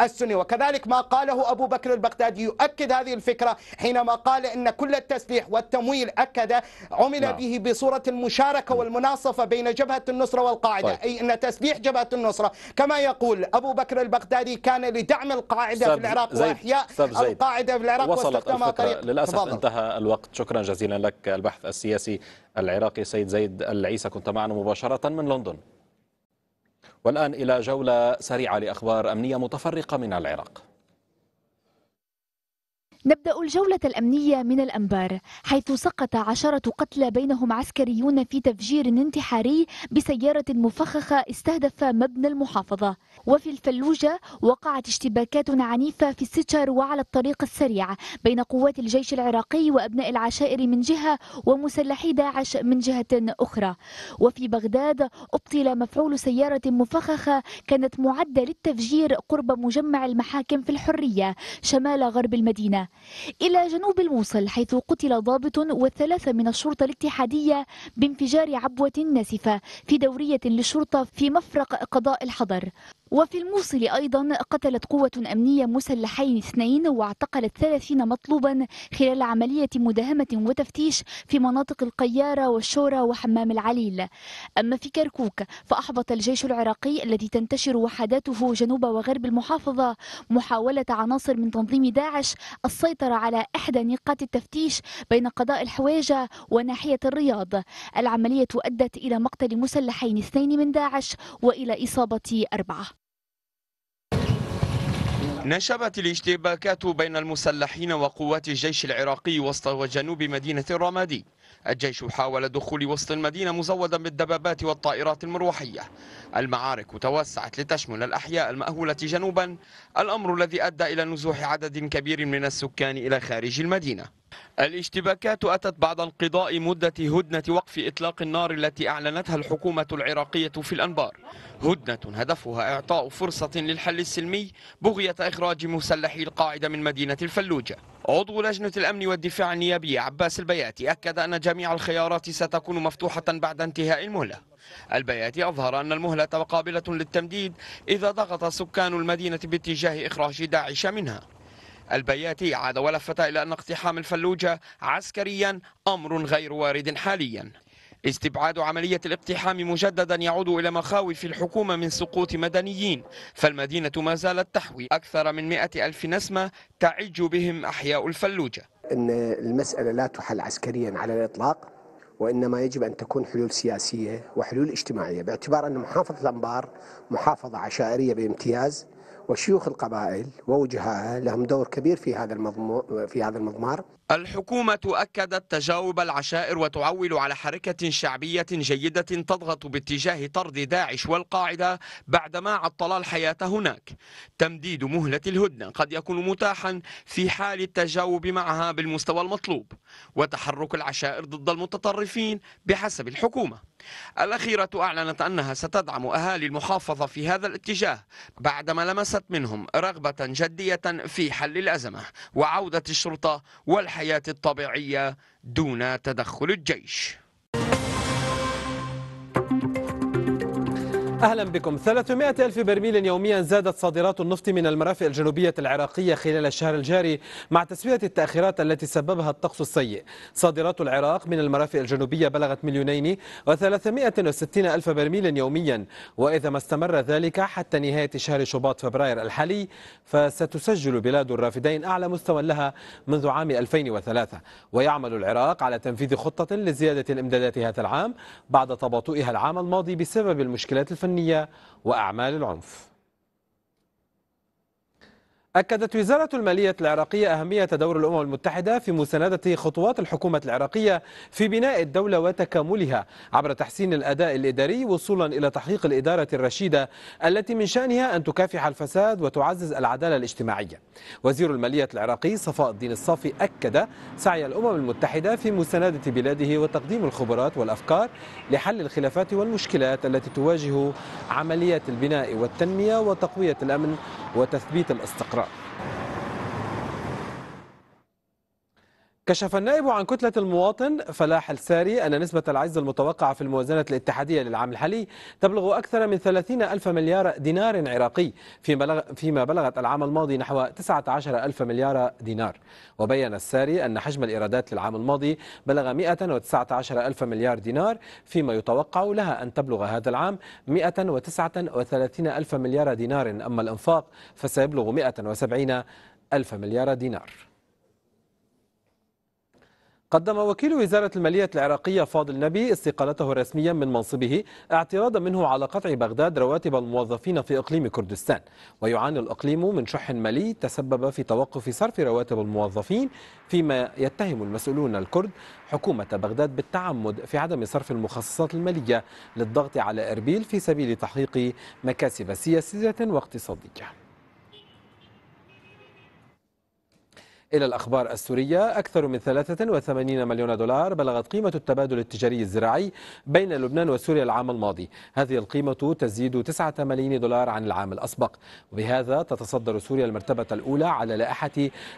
السني وكذلك ما قاله أبو بكر البغدادي يؤكد هذه الفكرة حينما قال إن كل التسليح والتمويل أكد عمل لا. نعم. به بصورة المشاركة نعم. والمناصفة بين جبهة النصرة والقاعدة طيب. أي أن تسليح جبهة النصرة كما يقول أبو بكر البغدادي كان لدعم القاعدة في العراق وإحياء القاعدة القاعدة في العراق وصلت الفكرة للأسف فضل. انتهى الوقت شكرا جزيلا لك البحث السياسي العراقي سيد زيد العيسى كنت معنا مباشرة من لندن والآن إلى جولة سريعة لأخبار أمنية متفرقة من العراق نبدأ الجولة الأمنية من الأنبار حيث سقط عشرة قتلى بينهم عسكريون في تفجير انتحاري بسيارة مفخخة استهدف مبنى المحافظة وفي الفلوجة وقعت اشتباكات عنيفة في الستشر وعلى الطريق السريع بين قوات الجيش العراقي وأبناء العشائر من جهة ومسلحي داعش من جهة أخرى وفي بغداد أبطل مفعول سيارة مفخخة كانت معدة للتفجير قرب مجمع المحاكم في الحرية شمال غرب المدينة إلى جنوب الموصل حيث قتل ضابط وثلاثة من الشرطة الاتحادية بانفجار عبوة ناسفة في دورية للشرطة في مفرق قضاء الحضر وفي الموصل أيضا قتلت قوة أمنية مسلحين اثنين واعتقلت ثلاثين مطلوبا خلال عملية مداهمة وتفتيش في مناطق القيارة والشورى وحمام العليل أما في كركوك فأحبط الجيش العراقي الذي تنتشر وحداته جنوب وغرب المحافظة محاولة عناصر من تنظيم داعش السيطرة على إحدى نقاط التفتيش بين قضاء الحواجة وناحية الرياض العملية أدت إلى مقتل مسلحين اثنين من داعش وإلى إصابة أربعة نشبت الاشتباكات بين المسلحين وقوات الجيش العراقي وسط وجنوب مدينة الرمادي الجيش حاول دخول وسط المدينة مزودا بالدبابات والطائرات المروحية المعارك توسعت لتشمل الأحياء المأهولة جنوبا الأمر الذي أدى إلى نزوح عدد كبير من السكان إلى خارج المدينة الاشتباكات أتت بعد انقضاء مدة هدنة وقف إطلاق النار التي أعلنتها الحكومة العراقية في الأنبار هدنة هدفها إعطاء فرصة للحل السلمي بغية إخراج مسلحي القاعدة من مدينة الفلوجة عضو لجنة الأمن والدفاع النيابي عباس البياتي أكد أن جميع الخيارات ستكون مفتوحة بعد انتهاء المهلة البياتي أظهر أن المهلة قابلة للتمديد إذا ضغط سكان المدينة باتجاه إخراج داعش منها البياتي عاد ولفت إلى أن اقتحام الفلوجة عسكريا أمر غير وارد حاليا استبعاد عملية الاقتحام مجددا يعود إلى مخاوف الحكومة من سقوط مدنيين فالمدينة ما زالت تحوي أكثر من مئة ألف نسمة تعج بهم أحياء الفلوجة أن المسألة لا تحل عسكريا على الإطلاق وإنما يجب أن تكون حلول سياسية وحلول اجتماعية باعتبار أن محافظة الأنبار محافظة عشائرية بامتياز وشيوخ القبائل ووجهاء لهم دور كبير في هذا المضمو في هذا المضمار. الحكومة أكدت تجاوب العشائر وتعول على حركة شعبية جيدة تضغط باتجاه طرد داعش والقاعدة بعدما عطل الحياة هناك. تمديد مهلة الهدنة قد يكون متاحا في حال التجاوب معها بالمستوى المطلوب وتحرك العشائر ضد المتطرفين بحسب الحكومة. الأخيرة أعلنت أنها ستدعم أهالي المحافظة في هذا الاتجاه بعدما لمست منهم رغبة جدية في حل الأزمة وعودة الشرطة والحياة الطبيعية دون تدخل الجيش أهلا بكم 300 ألف برميل يوميا زادت صادرات النفط من المرافق الجنوبية العراقية خلال الشهر الجاري مع تسوية التأخيرات التي سببها الطقس السيء صادرات العراق من المرافق الجنوبية بلغت مليونين و360 ألف برميل يوميا وإذا ما استمر ذلك حتى نهاية شهر شباط فبراير الحالي فستسجل بلاد الرافدين أعلى مستوى لها منذ عام 2003 ويعمل العراق على تنفيذ خطة لزيادة الإمدادات هذا العام بعد تباطؤها العام الماضي بسبب المشكلات الفنية الأمنية وأعمال العنف أكدت وزارة المالية العراقية أهمية دور الأمم المتحدة في مساندة خطوات الحكومة العراقية في بناء الدولة وتكاملها عبر تحسين الأداء الإداري وصولا إلى تحقيق الإدارة الرشيدة التي من شأنها أن تكافح الفساد وتعزز العدالة الاجتماعية وزير المالية العراقي صفاء الدين الصافي أكد سعي الأمم المتحدة في مساندة بلاده وتقديم الخبرات والأفكار لحل الخلافات والمشكلات التي تواجه عمليات البناء والتنمية وتقوية الأمن وتثبيت الاستقرار كشف النائب عن كتلة المواطن فلاح الساري أن نسبة العجز المتوقعة في الموازنة الاتحادية للعام الحالي تبلغ أكثر من 30 ألف مليار دينار عراقي فيما بلغت العام الماضي نحو 19 ألف مليار دينار وبين الساري أن حجم الإيرادات للعام الماضي بلغ 119 ألف مليار دينار فيما يتوقع لها أن تبلغ هذا العام 139 ألف مليار دينار أما الإنفاق فسيبلغ 170 ألف مليار دينار قدم وكيل وزارة المالية العراقية فاضل نبي استقالته رسميا من منصبه اعتراضا منه على قطع بغداد رواتب الموظفين في إقليم كردستان ويعاني الإقليم من شح مالي تسبب في توقف صرف رواتب الموظفين فيما يتهم المسؤولون الكرد حكومة بغداد بالتعمد في عدم صرف المخصصات المالية للضغط على إربيل في سبيل تحقيق مكاسب سياسية واقتصادية إلى الأخبار السورية أكثر من 83 مليون دولار بلغت قيمة التبادل التجاري الزراعي بين لبنان وسوريا العام الماضي هذه القيمة تزيد 9 ملايين دولار عن العام الأسبق وبهذا تتصدر سوريا المرتبة الأولى على لائحة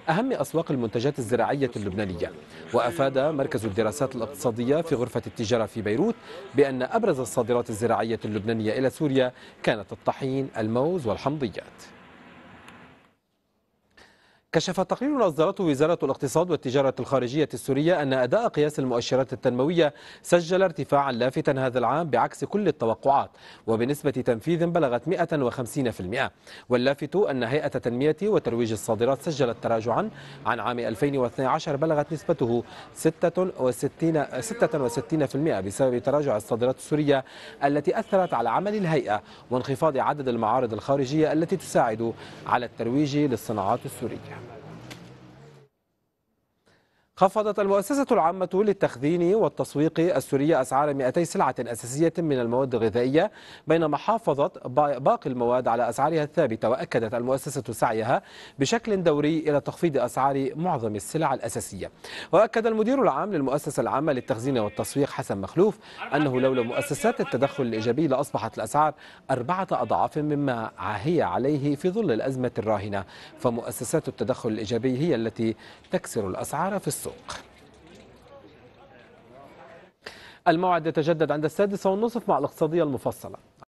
أهم أسواق المنتجات الزراعية اللبنانية وأفاد مركز الدراسات الاقتصادية في غرفة التجارة في بيروت بأن أبرز الصادرات الزراعية اللبنانية إلى سوريا كانت الطحين الموز والحمضيات كشف تقرير أصدرته وزارة الاقتصاد والتجارة الخارجية السورية أن أداء قياس المؤشرات التنموية سجل ارتفاعا لافتا هذا العام بعكس كل التوقعات وبنسبة تنفيذ بلغت 150% واللافت أن هيئة تنمية وترويج الصادرات سجلت تراجعا عن عام 2012 بلغت نسبته 66 66% بسبب تراجع الصادرات السورية التي أثرت على عمل الهيئة وانخفاض عدد المعارض الخارجية التي تساعد على الترويج للصناعات السورية خفضت المؤسسة العامة للتخزين والتسويق السورية أسعار 200 سلعة أساسية من المواد الغذائية بينما حافظت باقي المواد على أسعارها الثابتة وأكدت المؤسسة سعيها بشكل دوري إلى تخفيض أسعار معظم السلع الأساسية وأكد المدير العام للمؤسسة العامة للتخزين والتسويق حسن مخلوف أنه لولا مؤسسات التدخل الإيجابي لأصبحت الأسعار أربعة أضعاف مما هي عليه في ظل الأزمة الراهنة فمؤسسات التدخل الإيجابي هي التي تكسر الأسعار في السوق السوق الموعد يتجدد عند السادسة والنصف مع الاقتصادية المفصلة